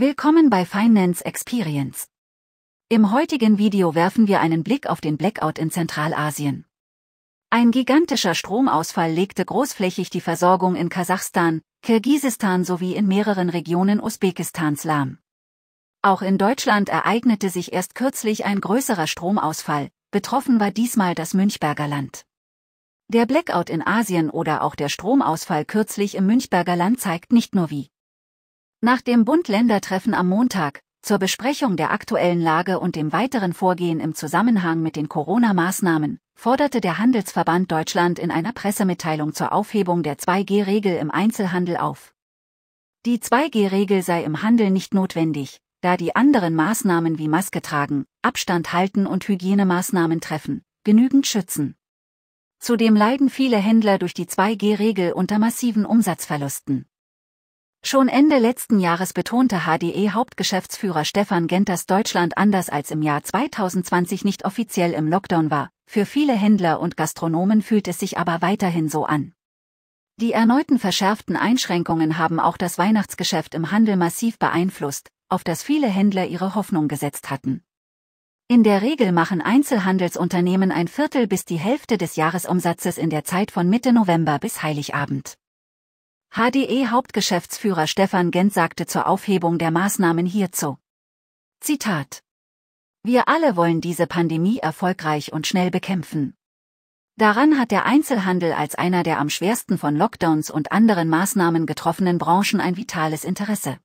Willkommen bei Finance Experience. Im heutigen Video werfen wir einen Blick auf den Blackout in Zentralasien. Ein gigantischer Stromausfall legte großflächig die Versorgung in Kasachstan, Kirgisistan sowie in mehreren Regionen Usbekistans lahm. Auch in Deutschland ereignete sich erst kürzlich ein größerer Stromausfall, betroffen war diesmal das Münchberger Land. Der Blackout in Asien oder auch der Stromausfall kürzlich im Münchberger Land zeigt nicht nur wie nach dem Bund-Länder-Treffen am Montag, zur Besprechung der aktuellen Lage und dem weiteren Vorgehen im Zusammenhang mit den Corona-Maßnahmen, forderte der Handelsverband Deutschland in einer Pressemitteilung zur Aufhebung der 2G-Regel im Einzelhandel auf. Die 2G-Regel sei im Handel nicht notwendig, da die anderen Maßnahmen wie Maske tragen, Abstand halten und Hygienemaßnahmen treffen, genügend schützen. Zudem leiden viele Händler durch die 2G-Regel unter massiven Umsatzverlusten. Schon Ende letzten Jahres betonte HDE-Hauptgeschäftsführer Stefan Gent, dass Deutschland anders als im Jahr 2020 nicht offiziell im Lockdown war, für viele Händler und Gastronomen fühlt es sich aber weiterhin so an. Die erneuten verschärften Einschränkungen haben auch das Weihnachtsgeschäft im Handel massiv beeinflusst, auf das viele Händler ihre Hoffnung gesetzt hatten. In der Regel machen Einzelhandelsunternehmen ein Viertel bis die Hälfte des Jahresumsatzes in der Zeit von Mitte November bis Heiligabend. HDE-Hauptgeschäftsführer Stefan Gent sagte zur Aufhebung der Maßnahmen hierzu. Zitat. Wir alle wollen diese Pandemie erfolgreich und schnell bekämpfen. Daran hat der Einzelhandel als einer der am schwersten von Lockdowns und anderen Maßnahmen getroffenen Branchen ein vitales Interesse.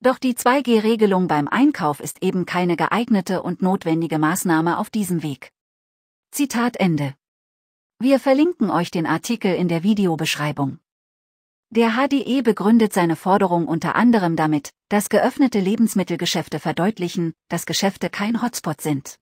Doch die 2G-Regelung beim Einkauf ist eben keine geeignete und notwendige Maßnahme auf diesem Weg. Zitat Ende. Wir verlinken euch den Artikel in der Videobeschreibung. Der HDE begründet seine Forderung unter anderem damit, dass geöffnete Lebensmittelgeschäfte verdeutlichen, dass Geschäfte kein Hotspot sind.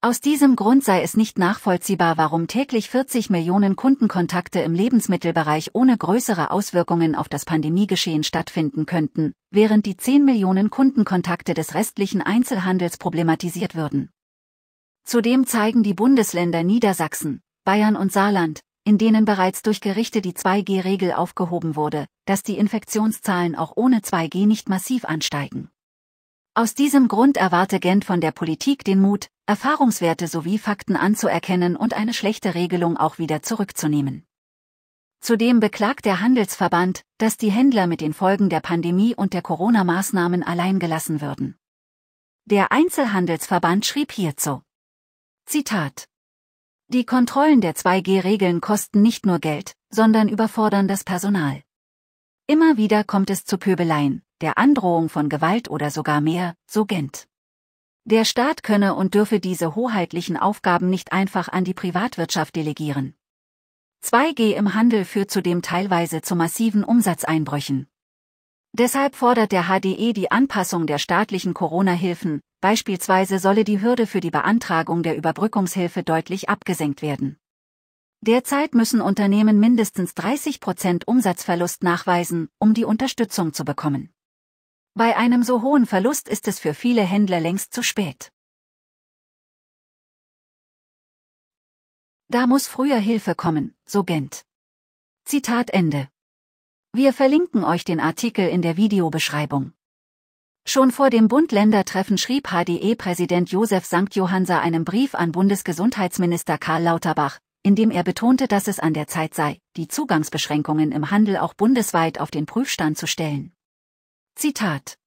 Aus diesem Grund sei es nicht nachvollziehbar, warum täglich 40 Millionen Kundenkontakte im Lebensmittelbereich ohne größere Auswirkungen auf das Pandemiegeschehen stattfinden könnten, während die 10 Millionen Kundenkontakte des restlichen Einzelhandels problematisiert würden. Zudem zeigen die Bundesländer Niedersachsen, Bayern und Saarland, in denen bereits durch Gerichte die 2G-Regel aufgehoben wurde, dass die Infektionszahlen auch ohne 2G nicht massiv ansteigen. Aus diesem Grund erwarte Gent von der Politik den Mut, Erfahrungswerte sowie Fakten anzuerkennen und eine schlechte Regelung auch wieder zurückzunehmen. Zudem beklagt der Handelsverband, dass die Händler mit den Folgen der Pandemie und der Corona-Maßnahmen allein gelassen würden. Der Einzelhandelsverband schrieb hierzu. Zitat die Kontrollen der 2G-Regeln kosten nicht nur Geld, sondern überfordern das Personal. Immer wieder kommt es zu Pöbeleien, der Androhung von Gewalt oder sogar mehr, so Gent. Der Staat könne und dürfe diese hoheitlichen Aufgaben nicht einfach an die Privatwirtschaft delegieren. 2G im Handel führt zudem teilweise zu massiven Umsatzeinbrüchen. Deshalb fordert der HDE die Anpassung der staatlichen Corona-Hilfen, beispielsweise solle die Hürde für die Beantragung der Überbrückungshilfe deutlich abgesenkt werden. Derzeit müssen Unternehmen mindestens 30 Prozent Umsatzverlust nachweisen, um die Unterstützung zu bekommen. Bei einem so hohen Verlust ist es für viele Händler längst zu spät. Da muss früher Hilfe kommen, so Gent. Zitat Ende. Wir verlinken euch den Artikel in der Videobeschreibung. Schon vor dem Bund-Länder-Treffen schrieb HDE-Präsident Josef Sankt Johansa einen Brief an Bundesgesundheitsminister Karl Lauterbach, in dem er betonte, dass es an der Zeit sei, die Zugangsbeschränkungen im Handel auch bundesweit auf den Prüfstand zu stellen. Zitat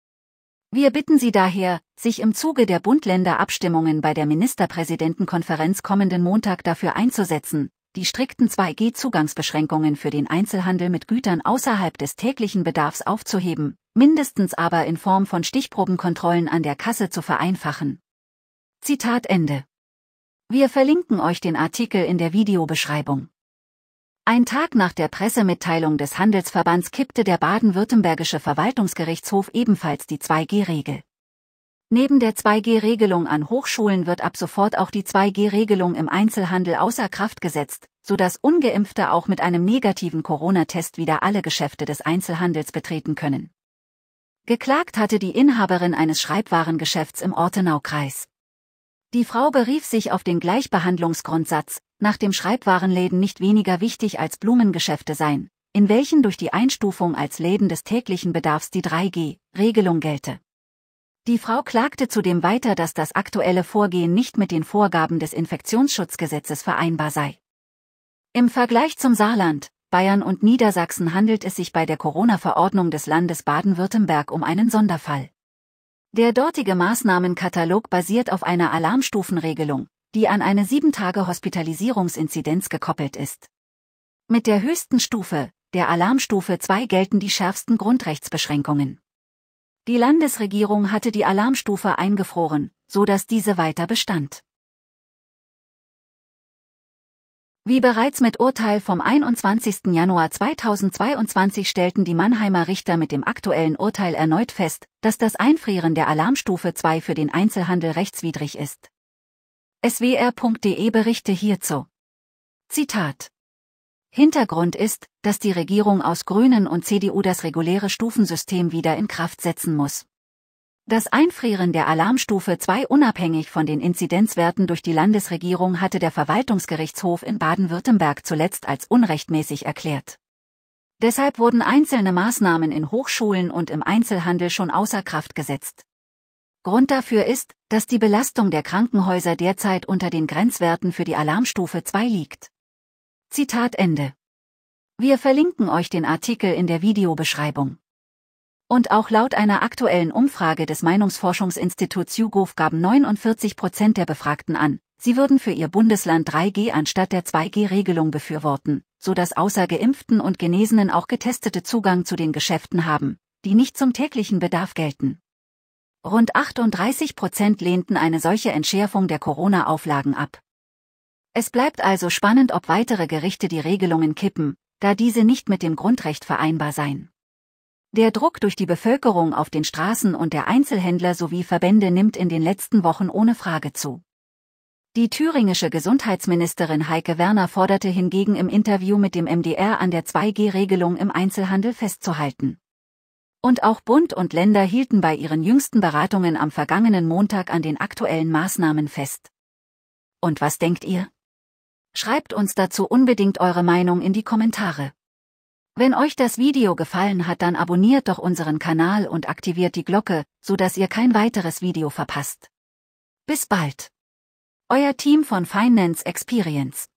wir bitten Sie daher, sich im Zuge der Bund-Länder-Abstimmungen bei der Ministerpräsidentenkonferenz kommenden Montag dafür einzusetzen, die strikten 2G-Zugangsbeschränkungen für den Einzelhandel mit Gütern außerhalb des täglichen Bedarfs aufzuheben, mindestens aber in Form von Stichprobenkontrollen an der Kasse zu vereinfachen. Zitat Ende. Wir verlinken euch den Artikel in der Videobeschreibung. Ein Tag nach der Pressemitteilung des Handelsverbands kippte der baden-württembergische Verwaltungsgerichtshof ebenfalls die 2G-Regel. Neben der 2G-Regelung an Hochschulen wird ab sofort auch die 2G-Regelung im Einzelhandel außer Kraft gesetzt, sodass ungeimpfte auch mit einem negativen Corona-Test wieder alle Geschäfte des Einzelhandels betreten können. Geklagt hatte die Inhaberin eines Schreibwarengeschäfts im Ortenaukreis. Die Frau berief sich auf den Gleichbehandlungsgrundsatz, nach dem Schreibwarenläden nicht weniger wichtig als Blumengeschäfte seien, in welchen durch die Einstufung als Läden des täglichen Bedarfs die 3G-Regelung gelte. Die Frau klagte zudem weiter, dass das aktuelle Vorgehen nicht mit den Vorgaben des Infektionsschutzgesetzes vereinbar sei. Im Vergleich zum Saarland, Bayern und Niedersachsen handelt es sich bei der Corona-Verordnung des Landes Baden-Württemberg um einen Sonderfall. Der dortige Maßnahmenkatalog basiert auf einer Alarmstufenregelung, die an eine 7-Tage-Hospitalisierungsinzidenz gekoppelt ist. Mit der höchsten Stufe, der Alarmstufe 2 gelten die schärfsten Grundrechtsbeschränkungen. Die Landesregierung hatte die Alarmstufe eingefroren, so dass diese weiter bestand. Wie bereits mit Urteil vom 21. Januar 2022 stellten die Mannheimer Richter mit dem aktuellen Urteil erneut fest, dass das Einfrieren der Alarmstufe 2 für den Einzelhandel rechtswidrig ist. swr.de berichte hierzu. Zitat Hintergrund ist, dass die Regierung aus Grünen und CDU das reguläre Stufensystem wieder in Kraft setzen muss. Das Einfrieren der Alarmstufe 2 unabhängig von den Inzidenzwerten durch die Landesregierung hatte der Verwaltungsgerichtshof in Baden-Württemberg zuletzt als unrechtmäßig erklärt. Deshalb wurden einzelne Maßnahmen in Hochschulen und im Einzelhandel schon außer Kraft gesetzt. Grund dafür ist, dass die Belastung der Krankenhäuser derzeit unter den Grenzwerten für die Alarmstufe 2 liegt. Zitat Ende. Wir verlinken euch den Artikel in der Videobeschreibung. Und auch laut einer aktuellen Umfrage des Meinungsforschungsinstituts YouGov gaben 49 Prozent der Befragten an, sie würden für ihr Bundesland 3G anstatt der 2G-Regelung befürworten, so dass außer Geimpften und Genesenen auch Getestete Zugang zu den Geschäften haben, die nicht zum täglichen Bedarf gelten. Rund 38 Prozent lehnten eine solche Entschärfung der Corona-Auflagen ab. Es bleibt also spannend, ob weitere Gerichte die Regelungen kippen, da diese nicht mit dem Grundrecht vereinbar seien. Der Druck durch die Bevölkerung auf den Straßen und der Einzelhändler sowie Verbände nimmt in den letzten Wochen ohne Frage zu. Die thüringische Gesundheitsministerin Heike Werner forderte hingegen im Interview mit dem MDR an der 2G-Regelung im Einzelhandel festzuhalten. Und auch Bund und Länder hielten bei ihren jüngsten Beratungen am vergangenen Montag an den aktuellen Maßnahmen fest. Und was denkt ihr? Schreibt uns dazu unbedingt eure Meinung in die Kommentare. Wenn euch das Video gefallen hat, dann abonniert doch unseren Kanal und aktiviert die Glocke, so dass ihr kein weiteres Video verpasst. Bis bald. Euer Team von Finance Experience.